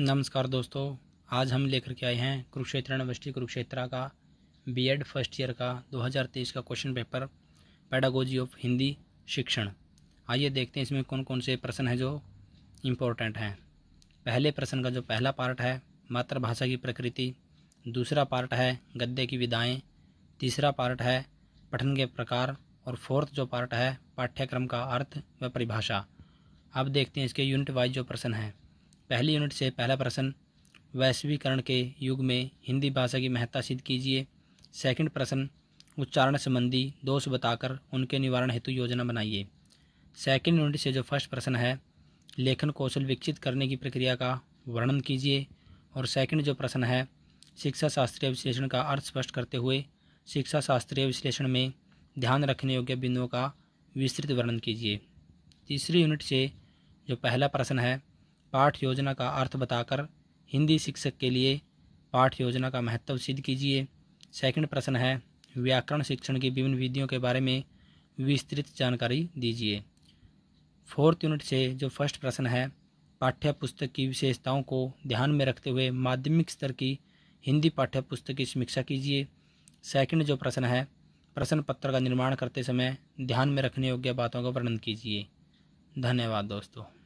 नमस्कार दोस्तों आज हम लेकर के आए हैं कुरुक्षेत्र यूनिवर्सिटी कुरुक्षेत्रा का बीएड फर्स्ट ईयर का 2023 का question paper pedagogy of Hindi शिक्षण आइए देखते हैं इसमें कौन कौन से प्रश्न हैं जो इम्पोर्टेंट हैं पहले प्रश्न का जो पहला पार्ट है मातृभाषा की प्रकृति दूसरा पार्ट है गद्य की विदाएँ तीसरा पार्ट है पठन के प्रकार और फोर्थ जो पार्ट है पाठ्यक्रम का अर्थ व परिभाषा अब देखते हैं इसके यूनिट वाइज जो प्रश्न हैं पहली यूनिट से पहला प्रश्न वैश्वीकरण के युग में हिंदी भाषा की महत्ता सिद्ध कीजिए सेकंड प्रश्न उच्चारण संबंधी दोष बताकर उनके निवारण हेतु योजना बनाइए सेकंड यूनिट से जो फर्स्ट प्रश्न है लेखन कौशल विकसित करने की प्रक्रिया का वर्णन कीजिए और सेकंड जो प्रश्न है शिक्षा शास्त्रीय विश्लेषण का अर्थ स्पष्ट करते हुए शिक्षा शास्त्रीय विश्लेषण में ध्यान रखने योग्य बिंदुओं का विस्तृत वर्णन कीजिए तीसरी यूनिट से जो पहला प्रश्न है पाठ योजना का अर्थ बताकर हिंदी शिक्षक के लिए पाठ योजना का महत्व सिद्ध कीजिए सेकंड प्रश्न है व्याकरण शिक्षण की विभिन्न विधियों के बारे में विस्तृत जानकारी दीजिए फोर्थ यूनिट से जो फर्स्ट प्रश्न है पाठ्य पुस्तक की विशेषताओं को ध्यान में रखते हुए माध्यमिक स्तर की हिंदी पाठ्य पुस्तक की समीक्षा कीजिए सेकंड जो प्रश्न है प्रश्न पत्र का निर्माण करते समय ध्यान में रखने योग्य बातों का वर्णन कीजिए धन्यवाद दोस्तों